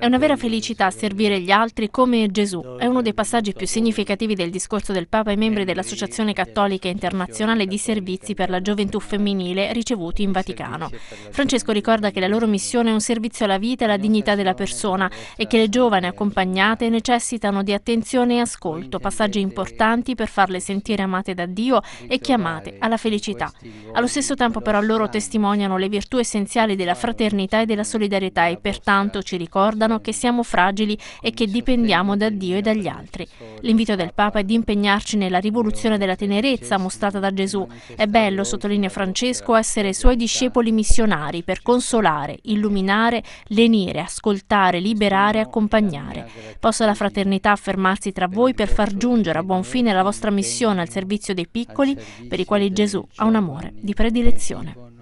È una vera felicità servire gli altri come Gesù. È uno dei passaggi più significativi del discorso del Papa ai membri dell'Associazione Cattolica Internazionale di Servizi per la Gioventù Femminile ricevuti in Vaticano. Francesco ricorda che la loro missione è un servizio alla vita e alla dignità della persona e che le giovani accompagnate necessitano di attenzione e ascolto, passaggi importanti per farle sentire amate da Dio e chiamate alla felicità. Allo stesso tempo però loro testimoniano le virtù essenziali della fraternità e della solidarietà e pertanto ci ricordano ricordano che siamo fragili e che dipendiamo da Dio e dagli altri. L'invito del Papa è di impegnarci nella rivoluzione della tenerezza mostrata da Gesù. È bello, sottolinea Francesco, essere suoi discepoli missionari per consolare, illuminare, lenire, ascoltare, liberare, accompagnare. Possa la fraternità affermarsi tra voi per far giungere a buon fine la vostra missione al servizio dei piccoli, per i quali Gesù ha un amore di predilezione.